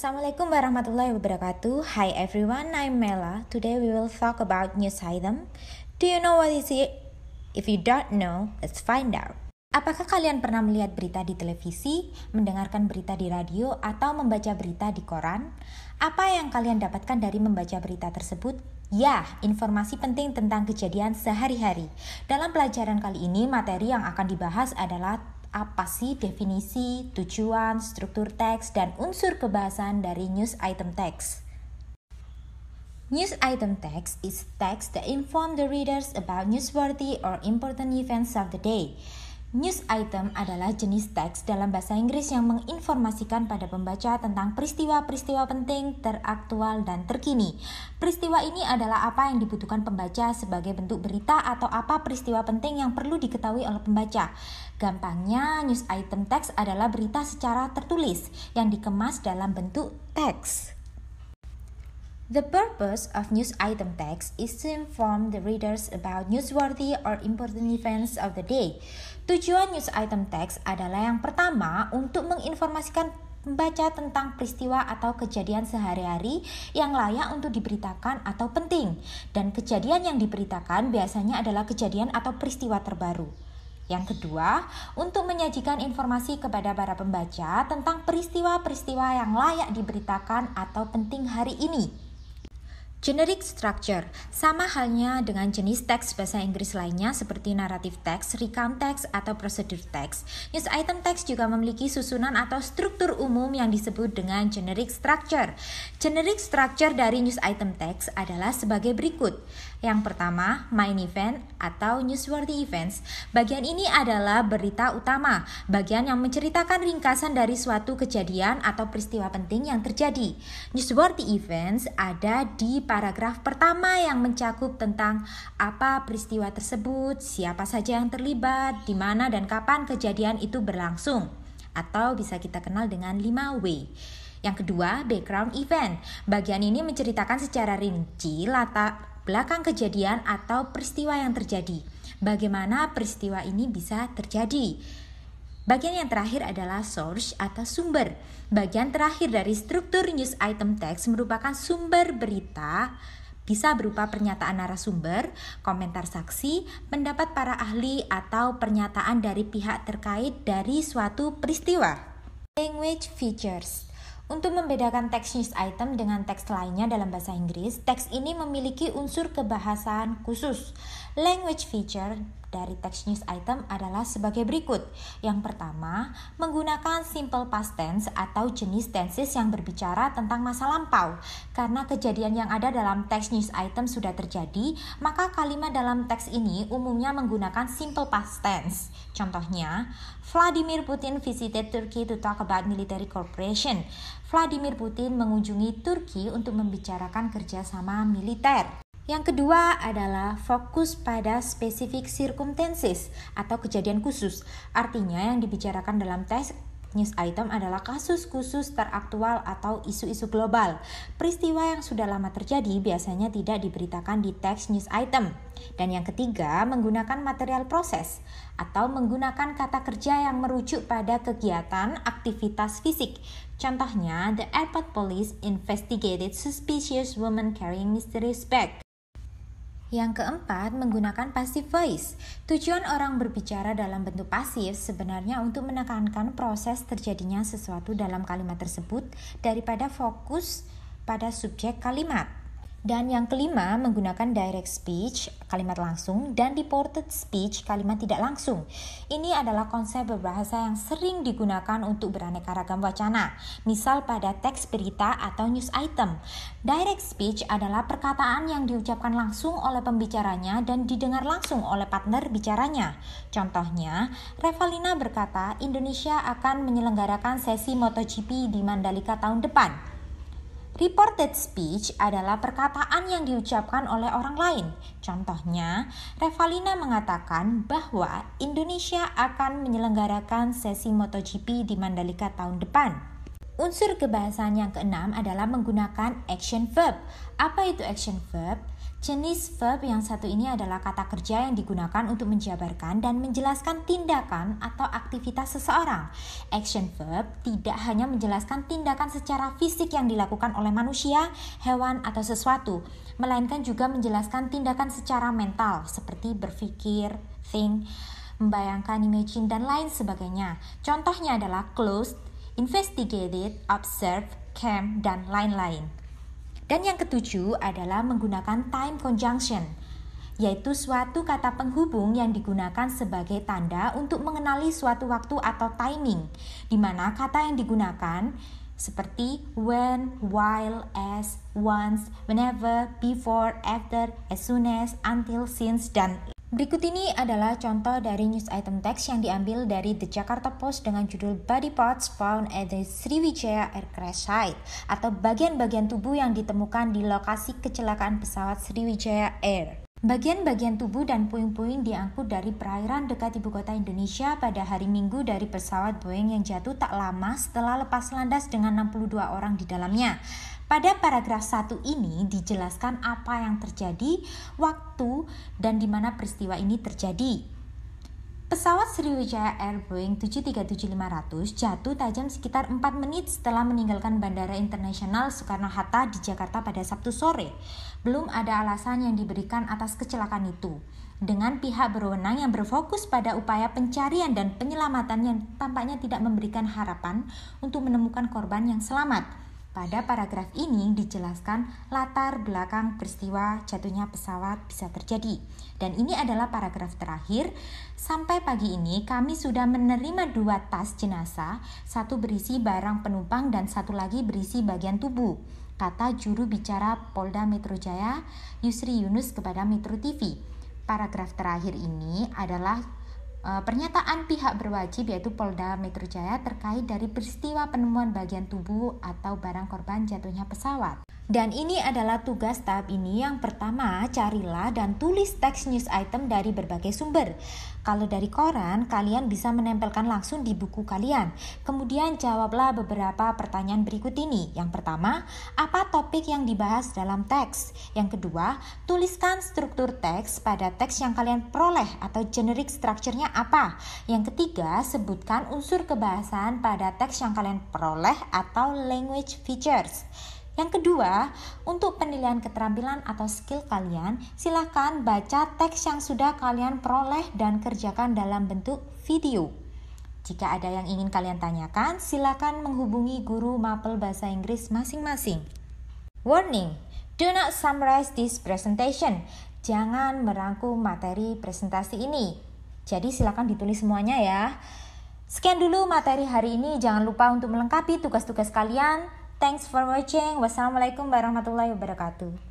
Assalamualaikum warahmatullahi wabarakatuh. Hi everyone, I'm Mela. Today we will talk about news item. Do you know what is it? If you don't know, let's find out. Apakah kalian pernah melihat berita di televisi, mendengarkan berita di radio, atau membaca berita di koran? Apa yang kalian dapatkan dari membaca berita tersebut? Ya, informasi penting tentang kejadian sehari-hari. Dalam pelajaran kali ini, materi yang akan dibahas adalah apa sih definisi, tujuan, struktur teks, dan unsur kebahasaan dari news item teks? News item text is text that inform the readers about newsworthy or important events of the day. News item adalah jenis teks dalam bahasa Inggris yang menginformasikan pada pembaca tentang peristiwa-peristiwa penting, teraktual, dan terkini. Peristiwa ini adalah apa yang dibutuhkan pembaca sebagai bentuk berita atau apa peristiwa penting yang perlu diketahui oleh pembaca. Gampangnya, news item teks adalah berita secara tertulis yang dikemas dalam bentuk teks. The purpose of news item text is to inform the readers about newsworthy or important events of the day. Tujuan news item text adalah yang pertama untuk menginformasikan pembaca tentang peristiwa atau kejadian sehari-hari yang layak untuk diberitakan atau penting. Dan kejadian yang diberitakan biasanya adalah kejadian atau peristiwa terbaru. Yang kedua, untuk menyajikan informasi kepada para pembaca tentang peristiwa-peristiwa yang layak diberitakan atau penting hari ini. Generic structure sama halnya dengan jenis teks bahasa Inggris lainnya seperti naratif teks, recount teks, atau procedure teks. News item teks juga memiliki susunan atau struktur umum yang disebut dengan generic structure. Generic structure dari news item teks adalah sebagai berikut. Yang pertama, main event atau newsworthy events. Bagian ini adalah berita utama, bagian yang menceritakan ringkasan dari suatu kejadian atau peristiwa penting yang terjadi. Newsworthy events ada di paragraf pertama yang mencakup tentang apa peristiwa tersebut, siapa saja yang terlibat, di mana dan kapan kejadian itu berlangsung atau bisa kita kenal dengan 5W. Yang kedua, background event. Bagian ini menceritakan secara rinci latar belakang kejadian atau peristiwa yang terjadi. Bagaimana peristiwa ini bisa terjadi? Bagian yang terakhir adalah source atau sumber. Bagian terakhir dari struktur news item text merupakan sumber berita bisa berupa pernyataan narasumber, komentar saksi, pendapat para ahli, atau pernyataan dari pihak terkait dari suatu peristiwa. Language features untuk membedakan teks news item dengan teks lainnya dalam bahasa Inggris, teks ini memiliki unsur kebahasaan khusus. Language feature dari text news item adalah sebagai berikut. Yang pertama, menggunakan simple past tense atau jenis tenses yang berbicara tentang masa lampau. Karena kejadian yang ada dalam text news item sudah terjadi, maka kalimat dalam teks ini umumnya menggunakan simple past tense. Contohnya, Vladimir Putin visited Turkey to talk about military cooperation. Vladimir Putin mengunjungi Turki untuk membicarakan kerjasama militer. Yang kedua adalah fokus pada spesifik circumstances atau kejadian khusus. Artinya yang dibicarakan dalam tes news item adalah kasus khusus teraktual atau isu-isu global. Peristiwa yang sudah lama terjadi biasanya tidak diberitakan di teks news item. Dan yang ketiga, menggunakan material proses atau menggunakan kata kerja yang merujuk pada kegiatan aktivitas fisik. Contohnya, the airport police investigated suspicious woman carrying mysterious bag. Yang keempat, menggunakan passive voice. Tujuan orang berbicara dalam bentuk pasif sebenarnya untuk menekankan proses terjadinya sesuatu dalam kalimat tersebut daripada fokus pada subjek kalimat. Dan yang kelima, menggunakan direct speech, kalimat langsung, dan deported speech, kalimat tidak langsung. Ini adalah konsep berbahasa yang sering digunakan untuk beraneka ragam wacana, misal pada teks berita atau news item. Direct speech adalah perkataan yang diucapkan langsung oleh pembicaranya dan didengar langsung oleh partner bicaranya. Contohnya, Revalina berkata Indonesia akan menyelenggarakan sesi MotoGP di Mandalika tahun depan. Reported speech adalah perkataan yang diucapkan oleh orang lain. Contohnya, Revalina mengatakan bahwa Indonesia akan menyelenggarakan sesi MotoGP di Mandalika tahun depan. Unsur kebahasan yang keenam adalah menggunakan action verb. Apa itu action verb? Jenis verb yang satu ini adalah kata kerja yang digunakan untuk menjabarkan dan menjelaskan tindakan atau aktivitas seseorang. Action verb tidak hanya menjelaskan tindakan secara fisik yang dilakukan oleh manusia, hewan, atau sesuatu, melainkan juga menjelaskan tindakan secara mental seperti berpikir, think, membayangkan, imagine, dan lain sebagainya. Contohnya adalah closed, investigated, observe, camp, dan lain-lain. Dan yang ketujuh adalah menggunakan time conjunction, yaitu suatu kata penghubung yang digunakan sebagai tanda untuk mengenali suatu waktu atau timing, di mana kata yang digunakan seperti when, while, as, once, whenever, before, after, as soon as, until, since, dan Berikut ini adalah contoh dari news item teks yang diambil dari The Jakarta Post dengan judul Body Parts Found at the Sriwijaya Air Crash Site atau bagian-bagian tubuh yang ditemukan di lokasi kecelakaan pesawat Sriwijaya Air. Bagian-bagian tubuh dan puing-puing diangkut dari perairan dekat ibu kota Indonesia pada hari Minggu dari pesawat Boeing yang jatuh tak lama setelah lepas landas dengan 62 orang di dalamnya. Pada paragraf 1 ini dijelaskan apa yang terjadi, waktu, dan di mana peristiwa ini terjadi. Pesawat Sriwijaya Air Boeing 737-500 jatuh tajam sekitar 4 menit setelah meninggalkan Bandara Internasional Soekarno-Hatta di Jakarta pada Sabtu sore. Belum ada alasan yang diberikan atas kecelakaan itu. Dengan pihak berwenang yang berfokus pada upaya pencarian dan penyelamatan yang tampaknya tidak memberikan harapan untuk menemukan korban yang selamat. Pada paragraf ini dijelaskan latar belakang peristiwa jatuhnya pesawat bisa terjadi. Dan ini adalah paragraf terakhir. Sampai pagi ini kami sudah menerima dua tas jenazah, satu berisi barang penumpang dan satu lagi berisi bagian tubuh, kata juru bicara Polda Metro Jaya Yusri Yunus kepada Metro TV. Paragraf terakhir ini adalah Eh, pernyataan pihak berwajib yaitu Polda Metro Jaya terkait dari peristiwa penemuan bagian tubuh atau barang korban jatuhnya pesawat. Dan ini adalah tugas tahap ini. Yang pertama, carilah dan tulis teks news item dari berbagai sumber. Kalau dari koran, kalian bisa menempelkan langsung di buku kalian. Kemudian jawablah beberapa pertanyaan berikut ini. Yang pertama, apa topik yang dibahas dalam teks? Yang kedua, tuliskan struktur teks pada teks yang kalian peroleh atau generik strukturnya apa. Yang ketiga, sebutkan unsur kebahasaan pada teks yang kalian peroleh atau language features. Yang kedua, untuk penilaian keterampilan atau skill kalian, silakan baca teks yang sudah kalian peroleh dan kerjakan dalam bentuk video. Jika ada yang ingin kalian tanyakan, silakan menghubungi guru mapel bahasa Inggris masing-masing. Warning, do not summarize this presentation. Jangan merangkum materi presentasi ini. Jadi silakan ditulis semuanya ya. Sekian dulu materi hari ini. Jangan lupa untuk melengkapi tugas-tugas kalian. Thanks for watching. Wassalamualaikum warahmatullahi wabarakatuh.